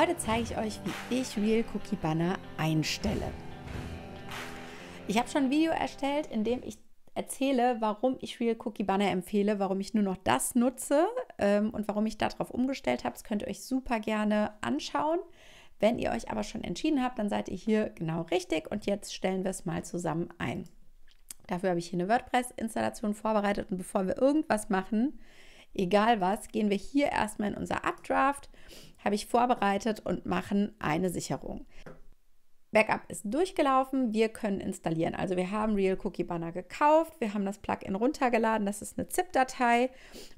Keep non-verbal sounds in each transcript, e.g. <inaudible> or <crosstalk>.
Heute zeige ich euch, wie ich Real Cookie Banner einstelle. Ich habe schon ein Video erstellt, in dem ich erzähle, warum ich Real Cookie Banner empfehle, warum ich nur noch das nutze ähm, und warum ich darauf umgestellt habe. Das könnt ihr euch super gerne anschauen. Wenn ihr euch aber schon entschieden habt, dann seid ihr hier genau richtig und jetzt stellen wir es mal zusammen ein. Dafür habe ich hier eine WordPress-Installation vorbereitet und bevor wir irgendwas machen, egal was, gehen wir hier erstmal in unser Updraft, habe ich vorbereitet und machen eine Sicherung. Backup ist durchgelaufen, wir können installieren. Also wir haben Real Cookie Banner gekauft, wir haben das Plugin runtergeladen, das ist eine ZIP-Datei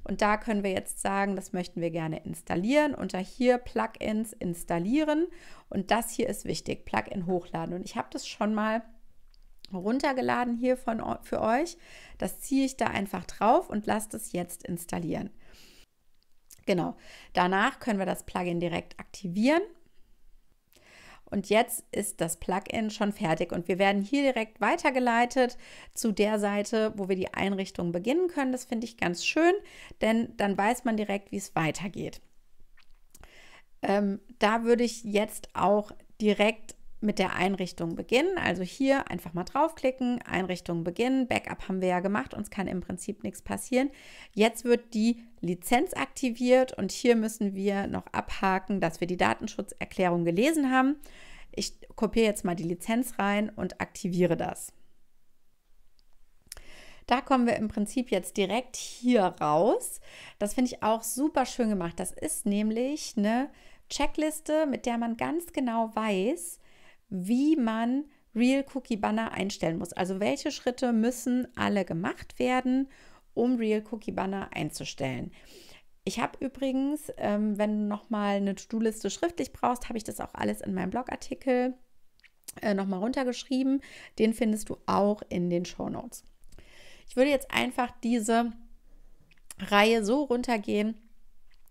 und da können wir jetzt sagen, das möchten wir gerne installieren, unter hier Plugins installieren und das hier ist wichtig, Plugin hochladen und ich habe das schon mal runtergeladen hier von, für euch. Das ziehe ich da einfach drauf und lasse es jetzt installieren. Genau, danach können wir das Plugin direkt aktivieren. Und jetzt ist das Plugin schon fertig und wir werden hier direkt weitergeleitet zu der Seite, wo wir die Einrichtung beginnen können. Das finde ich ganz schön, denn dann weiß man direkt, wie es weitergeht. Ähm, da würde ich jetzt auch direkt mit der Einrichtung beginnen. Also hier einfach mal draufklicken, Einrichtung beginnen. Backup haben wir ja gemacht, uns kann im Prinzip nichts passieren. Jetzt wird die Lizenz aktiviert und hier müssen wir noch abhaken, dass wir die Datenschutzerklärung gelesen haben. Ich kopiere jetzt mal die Lizenz rein und aktiviere das. Da kommen wir im Prinzip jetzt direkt hier raus. Das finde ich auch super schön gemacht. Das ist nämlich eine Checkliste, mit der man ganz genau weiß, wie man Real Cookie Banner einstellen muss. Also welche Schritte müssen alle gemacht werden, um Real Cookie Banner einzustellen. Ich habe übrigens, ähm, wenn du nochmal eine To-Do-Liste schriftlich brauchst, habe ich das auch alles in meinem Blogartikel äh, nochmal runtergeschrieben. Den findest du auch in den Show Notes. Ich würde jetzt einfach diese Reihe so runtergehen,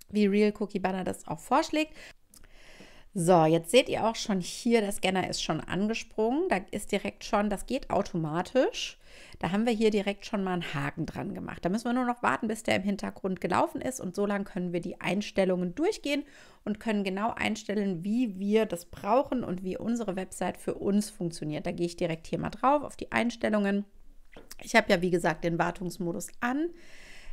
wie Real Cookie Banner das auch vorschlägt. So, jetzt seht ihr auch schon hier, der Scanner ist schon angesprungen. Da ist direkt schon, das geht automatisch. Da haben wir hier direkt schon mal einen Haken dran gemacht. Da müssen wir nur noch warten, bis der im Hintergrund gelaufen ist und so lange können wir die Einstellungen durchgehen und können genau einstellen, wie wir das brauchen und wie unsere Website für uns funktioniert. Da gehe ich direkt hier mal drauf auf die Einstellungen. Ich habe ja wie gesagt den Wartungsmodus an.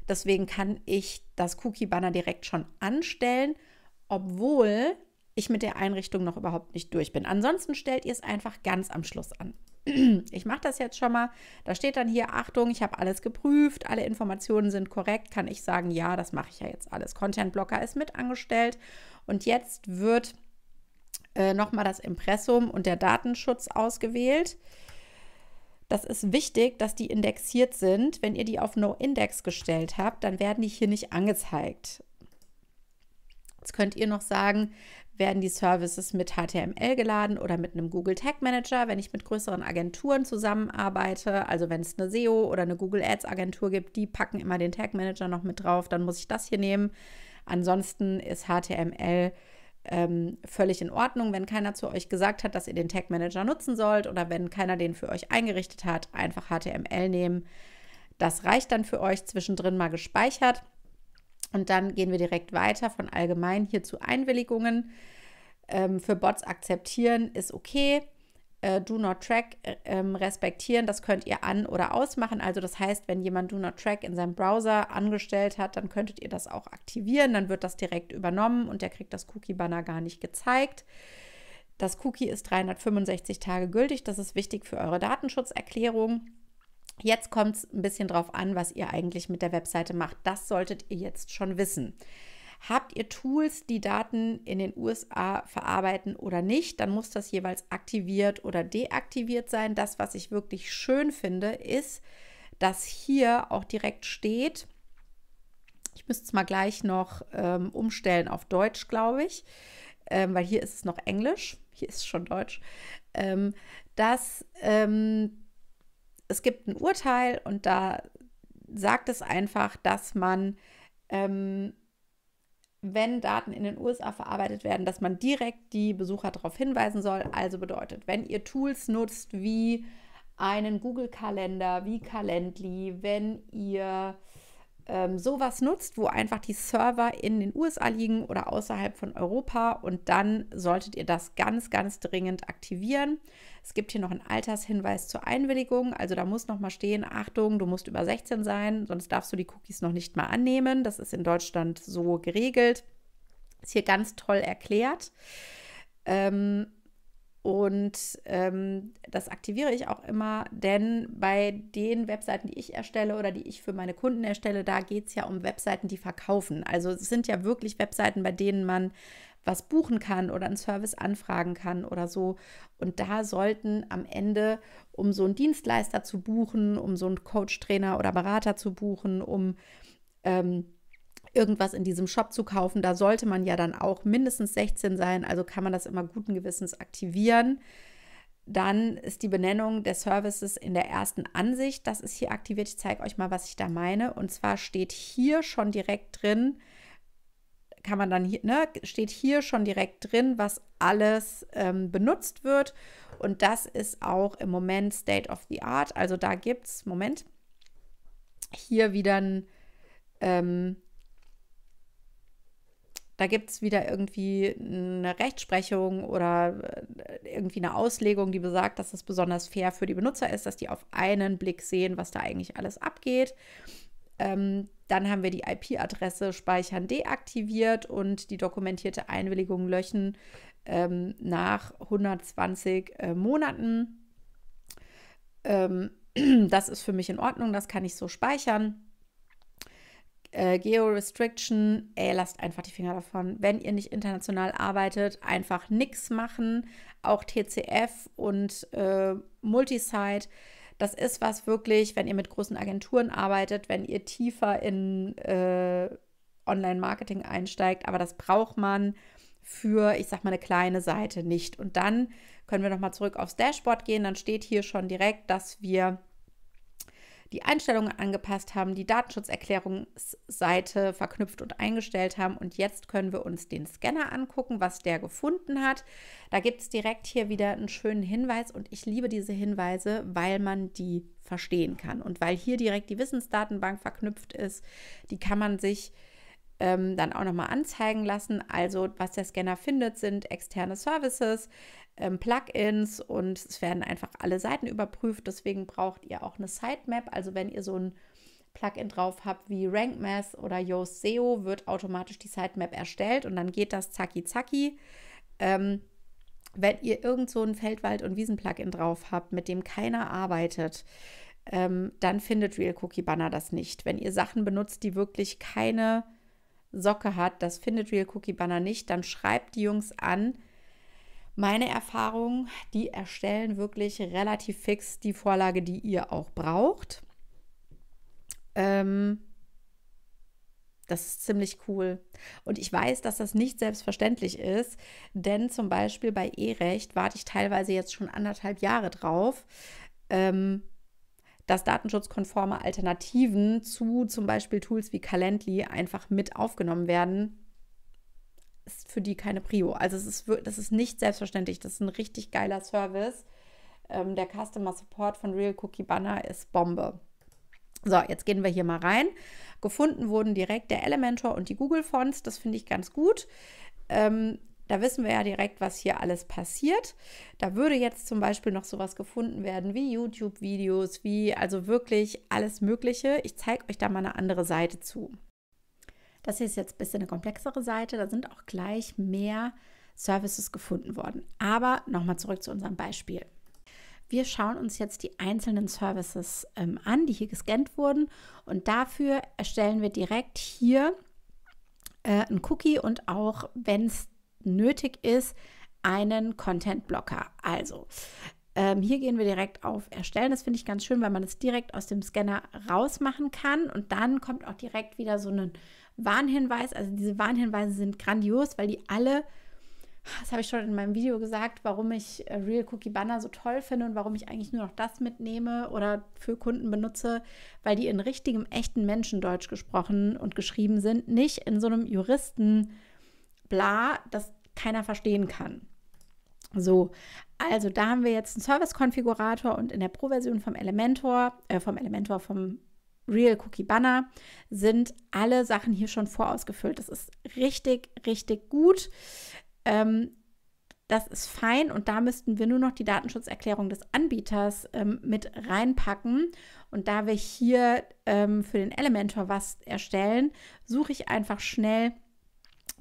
Deswegen kann ich das Cookie-Banner direkt schon anstellen, obwohl ich mit der Einrichtung noch überhaupt nicht durch bin. Ansonsten stellt ihr es einfach ganz am Schluss an. <clears throat> Ich mache das jetzt schon mal. Da steht dann hier, Achtung, ich habe alles geprüft, alle Informationen sind korrekt. Kann ich sagen, ja, das mache ich ja jetzt alles. Content Blocker ist mit angestellt. Und jetzt wird äh, nochmal das Impressum und der Datenschutz ausgewählt. Das ist wichtig, dass die indexiert sind. Wenn ihr die auf No Index gestellt habt, dann werden die hier nicht angezeigt. Jetzt könnt ihr noch sagen, werden die Services mit HTML geladen oder mit einem Google Tag Manager. Wenn ich mit größeren Agenturen zusammenarbeite, also wenn es eine SEO oder eine Google Ads Agentur gibt, die packen immer den Tag Manager noch mit drauf, dann muss ich das hier nehmen. Ansonsten ist HTML ähm, völlig in Ordnung. Wenn keiner zu euch gesagt hat, dass ihr den Tag Manager nutzen sollt oder wenn keiner den für euch eingerichtet hat, einfach HTML nehmen. Das reicht dann für euch zwischendrin mal gespeichert. Und dann gehen wir direkt weiter von allgemein hier zu Einwilligungen. Ähm, für Bots akzeptieren ist okay. Äh, Do not track äh, ähm, respektieren, das könnt ihr an- oder ausmachen. Also das heißt, wenn jemand Do not track in seinem Browser angestellt hat, dann könntet ihr das auch aktivieren. Dann wird das direkt übernommen und der kriegt das Cookie-Banner gar nicht gezeigt. Das Cookie ist 365 Tage gültig. Das ist wichtig für eure Datenschutzerklärung. Jetzt kommt es ein bisschen drauf an, was ihr eigentlich mit der Webseite macht. Das solltet ihr jetzt schon wissen. Habt ihr Tools, die Daten in den USA verarbeiten oder nicht, dann muss das jeweils aktiviert oder deaktiviert sein. Das, was ich wirklich schön finde, ist, dass hier auch direkt steht, ich müsste es mal gleich noch ähm, umstellen auf Deutsch, glaube ich, ähm, weil hier ist es noch Englisch, hier ist es schon Deutsch, ähm, dass ähm, es gibt ein Urteil und da sagt es einfach, dass man, ähm, wenn Daten in den USA verarbeitet werden, dass man direkt die Besucher darauf hinweisen soll. Also bedeutet, wenn ihr Tools nutzt wie einen Google-Kalender, wie Calendly, wenn ihr ähm, sowas nutzt, wo einfach die Server in den USA liegen oder außerhalb von Europa und dann solltet ihr das ganz, ganz dringend aktivieren. Es gibt hier noch einen Altershinweis zur Einwilligung, also da muss nochmal stehen, Achtung, du musst über 16 sein, sonst darfst du die Cookies noch nicht mal annehmen. Das ist in Deutschland so geregelt. Ist hier ganz toll erklärt. Ähm, und ähm, das aktiviere ich auch immer, denn bei den Webseiten, die ich erstelle oder die ich für meine Kunden erstelle, da geht es ja um Webseiten, die verkaufen. Also es sind ja wirklich Webseiten, bei denen man was buchen kann oder einen Service anfragen kann oder so. Und da sollten am Ende, um so einen Dienstleister zu buchen, um so einen Coach, Trainer oder Berater zu buchen, um ähm, irgendwas in diesem Shop zu kaufen. Da sollte man ja dann auch mindestens 16 sein, also kann man das immer guten Gewissens aktivieren. Dann ist die Benennung der Services in der ersten Ansicht. Das ist hier aktiviert. Ich zeige euch mal, was ich da meine. Und zwar steht hier schon direkt drin, kann man dann hier, ne, steht hier schon direkt drin, was alles ähm, benutzt wird. Und das ist auch im Moment State of the Art. Also da gibt es, Moment, hier wieder ein, ähm, da gibt es wieder irgendwie eine Rechtsprechung oder äh, irgendwie eine Auslegung, die besagt, dass es besonders fair für die Benutzer ist, dass die auf einen Blick sehen, was da eigentlich alles abgeht. Ähm, dann haben wir die IP-Adresse speichern deaktiviert und die dokumentierte Einwilligung löschen ähm, nach 120 äh, Monaten. Ähm, <clears throat> das ist für mich in Ordnung, das kann ich so speichern äh, Geo-Restriction, ey, lasst einfach die Finger davon. Wenn ihr nicht international arbeitet, einfach nichts machen. Auch TCF und äh, Multisite, das ist was wirklich, wenn ihr mit großen Agenturen arbeitet, wenn ihr tiefer in äh, Online-Marketing einsteigt, aber das braucht man für, ich sag mal, eine kleine Seite nicht. Und dann können wir nochmal zurück aufs Dashboard gehen, dann steht hier schon direkt, dass wir die Einstellungen angepasst haben, die Datenschutzerklärungsseite verknüpft und eingestellt haben. Und jetzt können wir uns den Scanner angucken, was der gefunden hat. Da gibt es direkt hier wieder einen schönen Hinweis und ich liebe diese Hinweise, weil man die verstehen kann. Und weil hier direkt die Wissensdatenbank verknüpft ist, die kann man sich ähm, dann auch nochmal anzeigen lassen. Also was der Scanner findet, sind externe Services, ähm, Plugins und es werden einfach alle Seiten überprüft. Deswegen braucht ihr auch eine Sitemap. Also wenn ihr so ein Plugin drauf habt wie RankMath oder Yoast SEO, wird automatisch die Sitemap erstellt und dann geht das zacki zacki. Ähm, wenn ihr irgend so ein Feldwald- und Wiesen-Plugin drauf habt, mit dem keiner arbeitet, ähm, dann findet Real Cookie Banner das nicht. Wenn ihr Sachen benutzt, die wirklich keine Socke hat, das findet Real Cookie Banner nicht, dann schreibt die Jungs an. Meine Erfahrung, die erstellen wirklich relativ fix die Vorlage, die ihr auch braucht. Ähm, das ist ziemlich cool. Und ich weiß, dass das nicht selbstverständlich ist, denn zum Beispiel bei E-Recht warte ich teilweise jetzt schon anderthalb Jahre drauf. Ähm, dass datenschutzkonforme Alternativen zu zum Beispiel Tools wie Calendly einfach mit aufgenommen werden, ist für die keine Prio. Also es ist, das ist nicht selbstverständlich. Das ist ein richtig geiler Service. Ähm, der Customer Support von Real Cookie Banner ist Bombe. So, jetzt gehen wir hier mal rein. Gefunden wurden direkt der Elementor und die Google Fonts. Das finde ich ganz gut. Ähm, da wissen wir ja direkt, was hier alles passiert. Da würde jetzt zum Beispiel noch sowas gefunden werden wie YouTube-Videos, wie also wirklich alles Mögliche. Ich zeige euch da mal eine andere Seite zu. Das hier ist jetzt ein bisschen eine komplexere Seite. Da sind auch gleich mehr Services gefunden worden. Aber nochmal zurück zu unserem Beispiel. Wir schauen uns jetzt die einzelnen Services ähm, an, die hier gescannt wurden. Und dafür erstellen wir direkt hier äh, einen Cookie und auch, wenn es nötig ist, einen Content-Blocker. Also, ähm, hier gehen wir direkt auf Erstellen. Das finde ich ganz schön, weil man es direkt aus dem Scanner rausmachen kann und dann kommt auch direkt wieder so ein Warnhinweis. Also diese Warnhinweise sind grandios, weil die alle, das habe ich schon in meinem Video gesagt, warum ich äh, Real Cookie Banner so toll finde und warum ich eigentlich nur noch das mitnehme oder für Kunden benutze, weil die in richtigem, echten Menschendeutsch gesprochen und geschrieben sind, nicht in so einem Juristen- bla, das keiner verstehen kann. So, also da haben wir jetzt einen Service-Konfigurator und in der Pro-Version vom Elementor, äh, vom Elementor, vom Real Cookie Banner sind alle Sachen hier schon vorausgefüllt. Das ist richtig, richtig gut. Ähm, das ist fein und da müssten wir nur noch die Datenschutzerklärung des Anbieters ähm, mit reinpacken. Und da wir hier ähm, für den Elementor was erstellen, suche ich einfach schnell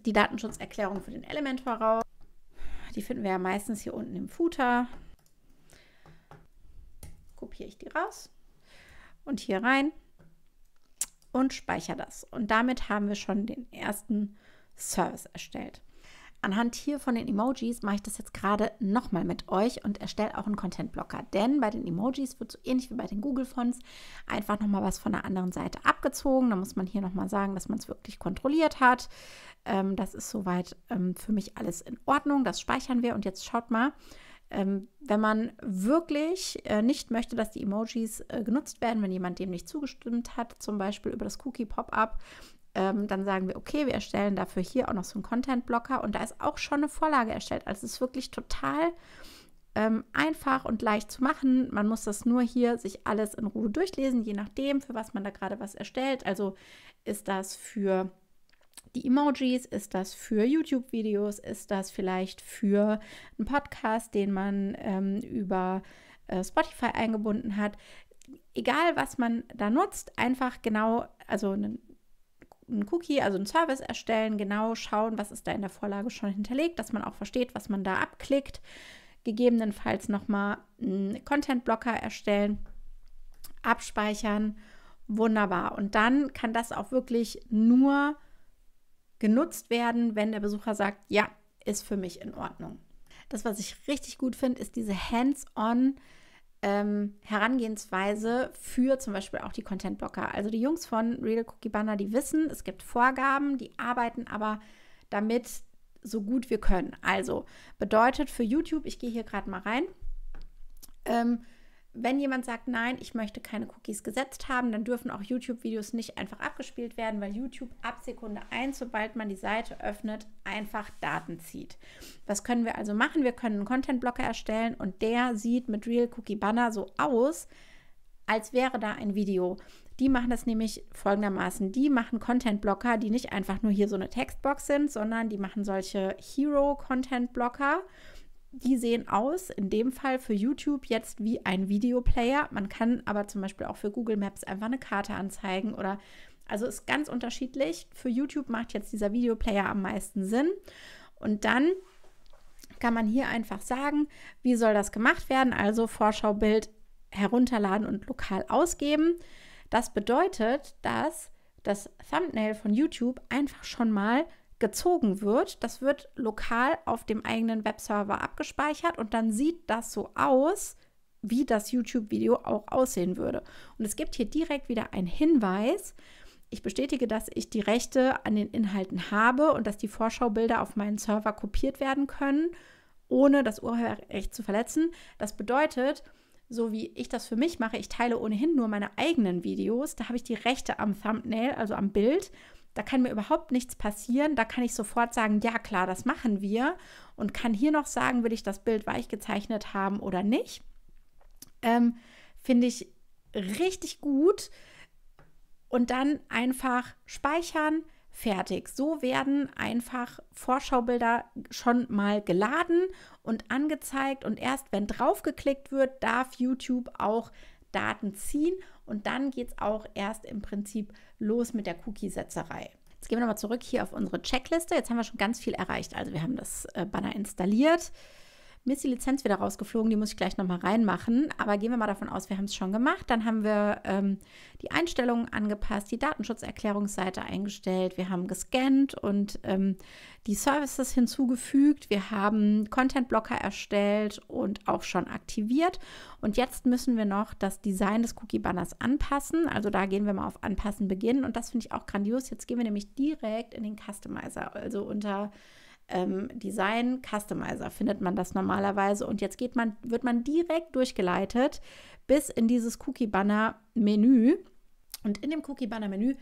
die Datenschutzerklärung für den Element raus. Die finden wir ja meistens hier unten im Footer. Kopiere ich die raus und hier rein und speichere das. Und damit haben wir schon den ersten Service erstellt. Anhand hier von den Emojis mache ich das jetzt gerade nochmal mit euch und erstelle auch einen Content-Blocker. Denn bei den Emojis wird so ähnlich wie bei den Google-Fonts einfach nochmal was von der anderen Seite abgezogen. Da muss man hier nochmal sagen, dass man es wirklich kontrolliert hat. Ähm, das ist soweit ähm, für mich alles in Ordnung. Das speichern wir und jetzt schaut mal. Ähm, wenn man wirklich äh, nicht möchte, dass die Emojis äh, genutzt werden, wenn jemand dem nicht zugestimmt hat, zum Beispiel über das Cookie-Pop-up, ähm, dann sagen wir, okay, wir erstellen dafür hier auch noch so einen Content-Blocker und da ist auch schon eine Vorlage erstellt. Also es ist wirklich total ähm, einfach und leicht zu machen. Man muss das nur hier sich alles in Ruhe durchlesen, je nachdem, für was man da gerade was erstellt. Also ist das für die Emojis? Ist das für YouTube-Videos? Ist das vielleicht für einen Podcast, den man ähm, über äh, Spotify eingebunden hat? Egal, was man da nutzt, einfach genau, also einen einen Cookie, also einen Service erstellen, genau schauen, was ist da in der Vorlage schon hinterlegt, dass man auch versteht, was man da abklickt. Gegebenenfalls nochmal einen Content-Blocker erstellen, abspeichern. Wunderbar. Und dann kann das auch wirklich nur genutzt werden, wenn der Besucher sagt, ja, ist für mich in Ordnung. Das, was ich richtig gut finde, ist diese Hands-on- ähm, Herangehensweise für zum Beispiel auch die Content-Blocker. Also die Jungs von Real Cookie Banner, die wissen, es gibt Vorgaben, die arbeiten aber damit so gut wir können. Also bedeutet für YouTube, ich gehe hier gerade mal rein, ähm, wenn jemand sagt, nein, ich möchte keine Cookies gesetzt haben, dann dürfen auch YouTube-Videos nicht einfach abgespielt werden, weil YouTube ab Sekunde 1, sobald man die Seite öffnet, einfach Daten zieht. Was können wir also machen? Wir können einen Content-Blocker erstellen und der sieht mit Real Cookie Banner so aus, als wäre da ein Video. Die machen das nämlich folgendermaßen. Die machen Content-Blocker, die nicht einfach nur hier so eine Textbox sind, sondern die machen solche Hero-Content-Blocker. Die sehen aus, in dem Fall für YouTube jetzt wie ein Videoplayer. Man kann aber zum Beispiel auch für Google Maps einfach eine Karte anzeigen oder also ist ganz unterschiedlich. Für YouTube macht jetzt dieser Videoplayer am meisten Sinn. Und dann kann man hier einfach sagen, wie soll das gemacht werden? Also Vorschaubild herunterladen und lokal ausgeben. Das bedeutet, dass das Thumbnail von YouTube einfach schon mal gezogen wird. Das wird lokal auf dem eigenen Webserver abgespeichert und dann sieht das so aus, wie das YouTube-Video auch aussehen würde. Und es gibt hier direkt wieder einen Hinweis. Ich bestätige, dass ich die Rechte an den Inhalten habe und dass die Vorschaubilder auf meinen Server kopiert werden können, ohne das Urheberrecht zu verletzen. Das bedeutet, so wie ich das für mich mache, ich teile ohnehin nur meine eigenen Videos, da habe ich die Rechte am Thumbnail, also am Bild da kann mir überhaupt nichts passieren. Da kann ich sofort sagen, ja klar, das machen wir. Und kann hier noch sagen, will ich das Bild weich gezeichnet haben oder nicht. Ähm, Finde ich richtig gut. Und dann einfach speichern, fertig. So werden einfach Vorschaubilder schon mal geladen und angezeigt. Und erst wenn drauf geklickt wird, darf YouTube auch Daten ziehen. Und dann geht es auch erst im Prinzip weiter los mit der Cookiesetzerei. Jetzt gehen wir nochmal zurück hier auf unsere Checkliste. Jetzt haben wir schon ganz viel erreicht. Also wir haben das äh, Banner installiert. Mir ist die Lizenz wieder rausgeflogen, die muss ich gleich nochmal reinmachen. Aber gehen wir mal davon aus, wir haben es schon gemacht. Dann haben wir ähm, die Einstellungen angepasst, die Datenschutzerklärungsseite eingestellt, wir haben gescannt und ähm, die Services hinzugefügt, wir haben Content-Blocker erstellt und auch schon aktiviert. Und jetzt müssen wir noch das Design des Cookie-Banners anpassen. Also da gehen wir mal auf Anpassen beginnen und das finde ich auch grandios. Jetzt gehen wir nämlich direkt in den Customizer, also unter ähm, Design Customizer findet man das normalerweise. Und jetzt geht man, wird man direkt durchgeleitet bis in dieses Cookie Banner Menü. Und in dem Cookie Banner Menü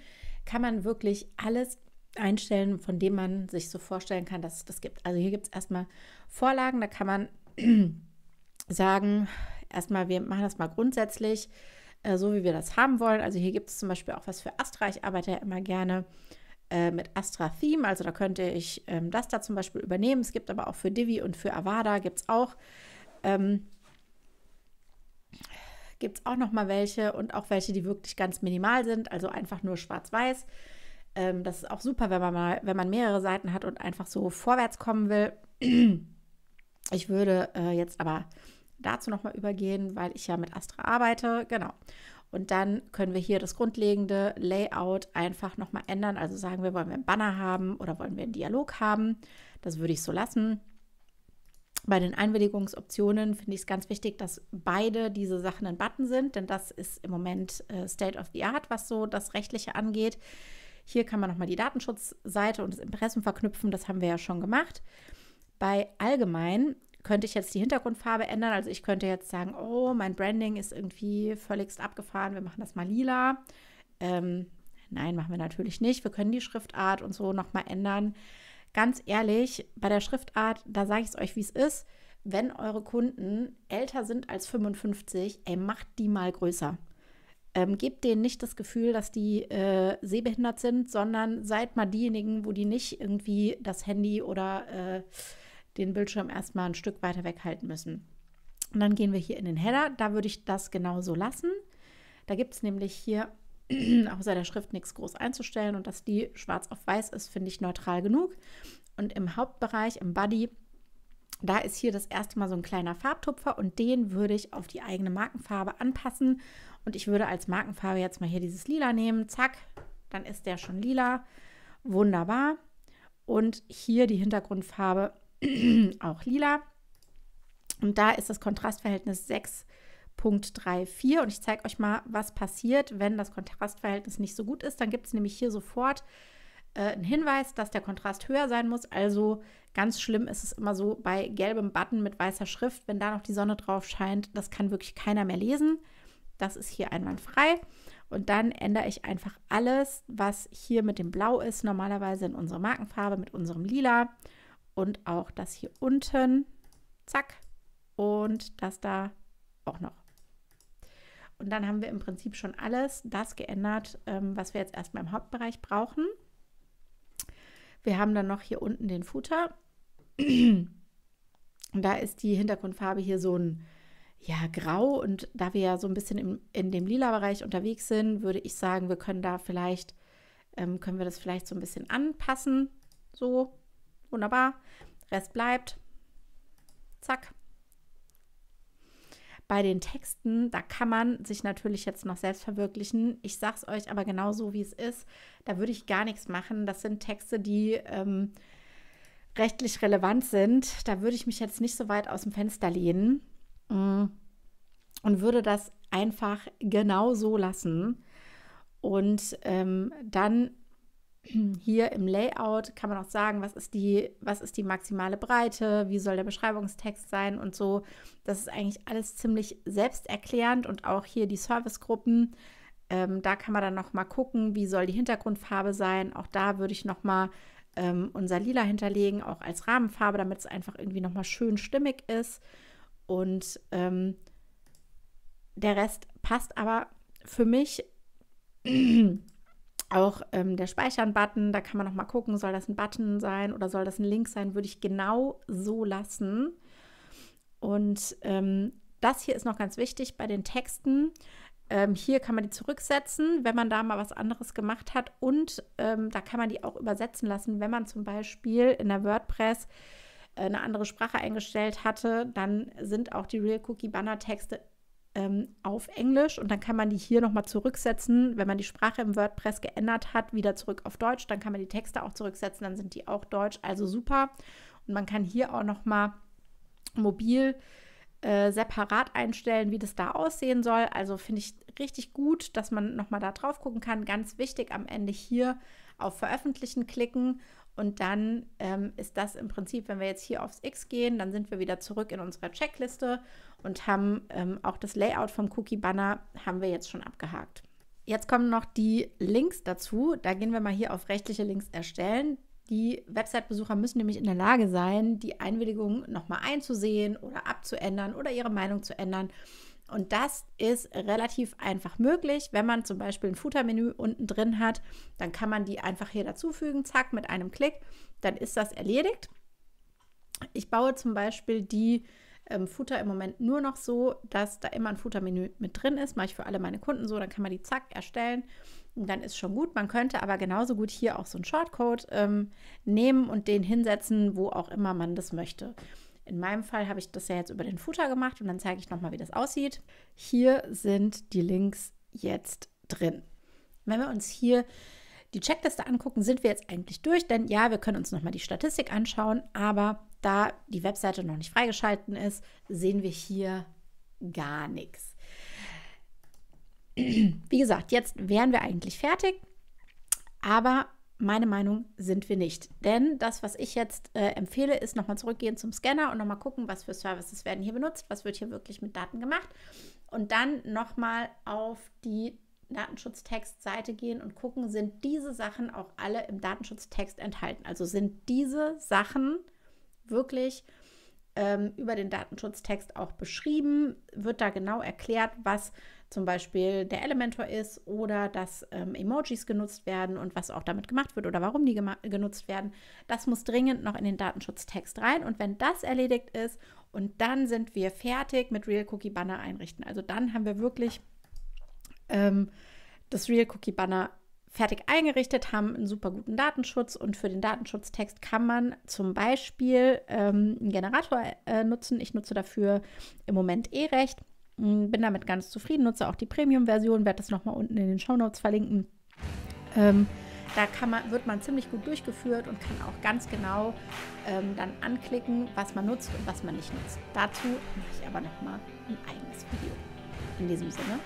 kann man wirklich alles einstellen, von dem man sich so vorstellen kann, dass es das gibt. Also hier gibt es erstmal Vorlagen, da kann man <clears throat> sagen, erstmal, wir machen das mal grundsätzlich, äh, so wie wir das haben wollen. Also hier gibt es zum Beispiel auch was für Astra, ich arbeite ja immer gerne äh, mit Astra Theme. Also da könnte ich ähm, das da zum Beispiel übernehmen. Es gibt aber auch für Divi und für Avada gibt es auch. Ähm, auch noch mal welche und auch welche, die wirklich ganz minimal sind, also einfach nur schwarz-weiß. Ähm, das ist auch super, wenn man mal, wenn man mehrere Seiten hat und einfach so vorwärts kommen will. <clears throat> Ich würde äh, jetzt aber dazu noch mal übergehen, weil ich ja mit Astra arbeite. Genau. Und dann können wir hier das grundlegende Layout einfach nochmal ändern. Also sagen wir, wollen wir einen Banner haben oder wollen wir einen Dialog haben. Das würde ich so lassen. Bei den Einwilligungsoptionen finde ich es ganz wichtig, dass beide diese Sachen ein Button sind, denn das ist im Moment äh, State of the Art, was so das Rechtliche angeht. Hier kann man nochmal die Datenschutzseite und das Impressum verknüpfen, das haben wir ja schon gemacht. Bei allgemein könnte ich jetzt die Hintergrundfarbe ändern. Also ich könnte jetzt sagen, oh, mein Branding ist irgendwie völligst abgefahren, wir machen das mal lila. Ähm, nein, machen wir natürlich nicht. Wir können die Schriftart und so nochmal ändern. Ganz ehrlich, bei der Schriftart, da sage ich es euch, wie es ist. Wenn eure Kunden älter sind als 55, ey, macht die mal größer. Ähm, gebt denen nicht das Gefühl, dass die äh, sehbehindert sind, sondern seid mal diejenigen, wo die nicht irgendwie das Handy oder äh, den Bildschirm erstmal ein Stück weiter weghalten müssen. Und dann gehen wir hier in den Header. Da würde ich das genauso lassen. Da gibt es nämlich hier <clears throat> außer der Schrift nichts groß einzustellen und dass die schwarz auf weiß ist, finde ich neutral genug. Und im Hauptbereich, im Body, da ist hier das erste Mal so ein kleiner Farbtupfer und den würde ich auf die eigene Markenfarbe anpassen. Und ich würde als Markenfarbe jetzt mal hier dieses Lila nehmen. Zack, dann ist der schon lila. Wunderbar. Und hier die Hintergrundfarbe <clears throat> auch lila. Und da ist das Kontrastverhältnis 6,34 und ich zeige euch mal, was passiert, wenn das Kontrastverhältnis nicht so gut ist. Dann gibt es nämlich hier sofort äh, einen Hinweis, dass der Kontrast höher sein muss. Also ganz schlimm ist es immer so bei gelbem Button mit weißer Schrift, wenn da noch die Sonne drauf scheint, das kann wirklich keiner mehr lesen. Das ist hier einwandfrei. Und dann ändere ich einfach alles, was hier mit dem Blau ist, normalerweise in unserer Markenfarbe mit unserem Lila und auch das hier unten. Zack. Und das da auch noch. Und dann haben wir im Prinzip schon alles das geändert, ähm, was wir jetzt erstmal im Hauptbereich brauchen. Wir haben dann noch hier unten den Footer. Und da ist die Hintergrundfarbe hier so ein ja, grau. Und da wir ja so ein bisschen im, in dem lila Bereich unterwegs sind, würde ich sagen, wir können da vielleicht, ähm, können wir das vielleicht so ein bisschen anpassen. So, Wunderbar. Rest bleibt. Zack. Bei den Texten, da kann man sich natürlich jetzt noch selbst verwirklichen. Ich sage es euch aber genau so, wie es ist. Da würde ich gar nichts machen. Das sind Texte, die ähm, rechtlich relevant sind. Da würde ich mich jetzt nicht so weit aus dem Fenster lehnen mm, und würde das einfach genau so lassen. Und ähm, dann hier im Layout kann man auch sagen, was ist die, was ist die maximale Breite, wie soll der Beschreibungstext sein und so. Das ist eigentlich alles ziemlich selbsterklärend und auch hier die Servicegruppen. Ähm, da kann man dann nochmal gucken, wie soll die Hintergrundfarbe sein. Auch da würde ich nochmal ähm, unser Lila hinterlegen, auch als Rahmenfarbe, damit es einfach irgendwie nochmal schön stimmig ist. Und ähm, der Rest passt aber für mich auch ähm, der Speichern-Button, da kann man noch mal gucken, soll das ein Button sein oder soll das ein Link sein, würde ich genau so lassen. Und ähm, das hier ist noch ganz wichtig bei den Texten. Ähm, hier kann man die zurücksetzen, wenn man da mal was anderes gemacht hat. Und ähm, da kann man die auch übersetzen lassen, wenn man zum Beispiel in der WordPress äh, eine andere Sprache eingestellt hatte, dann sind auch die Real Cookie Banner Texte ähm, auf Englisch und dann kann man die hier nochmal zurücksetzen. Wenn man die Sprache im WordPress geändert hat, wieder zurück auf Deutsch, dann kann man die Texte auch zurücksetzen, dann sind die auch Deutsch, also super. Und man kann hier auch nochmal mobil äh, separat einstellen, wie das da aussehen soll. Also finde ich richtig gut, dass man nochmal da drauf gucken kann. Ganz wichtig am Ende hier auf Veröffentlichen klicken und dann ähm, ist das im Prinzip, wenn wir jetzt hier aufs X gehen, dann sind wir wieder zurück in unserer Checkliste und haben ähm, auch das Layout vom Cookie Banner haben wir jetzt schon abgehakt. Jetzt kommen noch die Links dazu. Da gehen wir mal hier auf rechtliche Links erstellen. Die Website-Besucher müssen nämlich in der Lage sein, die Einwilligung nochmal einzusehen oder abzuändern oder ihre Meinung zu ändern. Und das ist relativ einfach möglich. Wenn man zum Beispiel ein Futtermenü unten drin hat, dann kann man die einfach hier dazufügen, zack, mit einem Klick, dann ist das erledigt. Ich baue zum Beispiel die ähm, Footer im Moment nur noch so, dass da immer ein Futtermenü mit drin ist. Mache ich für alle meine Kunden so, dann kann man die zack erstellen. Und dann ist schon gut. Man könnte aber genauso gut hier auch so einen Shortcode ähm, nehmen und den hinsetzen, wo auch immer man das möchte. In meinem Fall habe ich das ja jetzt über den Footer gemacht und dann zeige ich nochmal, wie das aussieht. Hier sind die Links jetzt drin. Wenn wir uns hier die Checkliste angucken, sind wir jetzt eigentlich durch, denn ja, wir können uns nochmal die Statistik anschauen, aber da die Webseite noch nicht freigeschalten ist, sehen wir hier gar nichts. Wie gesagt, jetzt wären wir eigentlich fertig, aber meine Meinung sind wir nicht. Denn das, was ich jetzt äh, empfehle, ist nochmal zurückgehen zum Scanner und nochmal gucken, was für Services werden hier benutzt, was wird hier wirklich mit Daten gemacht. Und dann nochmal auf die Datenschutztextseite gehen und gucken, sind diese Sachen auch alle im Datenschutztext enthalten. Also sind diese Sachen wirklich ähm, über den Datenschutztext auch beschrieben, wird da genau erklärt, was äh, zum Beispiel der Elementor ist oder dass ähm, Emojis genutzt werden und was auch damit gemacht wird oder warum die genutzt werden, das muss dringend noch in den Datenschutztext rein. Und wenn das erledigt ist und dann sind wir fertig mit Real Cookie Banner einrichten. Also dann haben wir wirklich ähm, das Real Cookie Banner fertig eingerichtet, haben einen super guten Datenschutz und für den Datenschutztext kann man zum Beispiel ähm, einen Generator äh, nutzen. Ich nutze dafür im Moment E-Recht. Eh Mm, bin damit ganz zufrieden, nutze auch die Premium-Version, werde das nochmal unten in den Shownotes verlinken. Ähm, da man, wird man ziemlich gut durchgeführt und kann auch ganz genau ähm, dann anklicken, was man nutzt und was man nicht nutzt. Dazu mache ich aber nochmal ein eigenes Video. In diesem Sinne,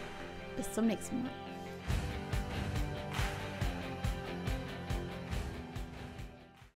bis zum nächsten Mal.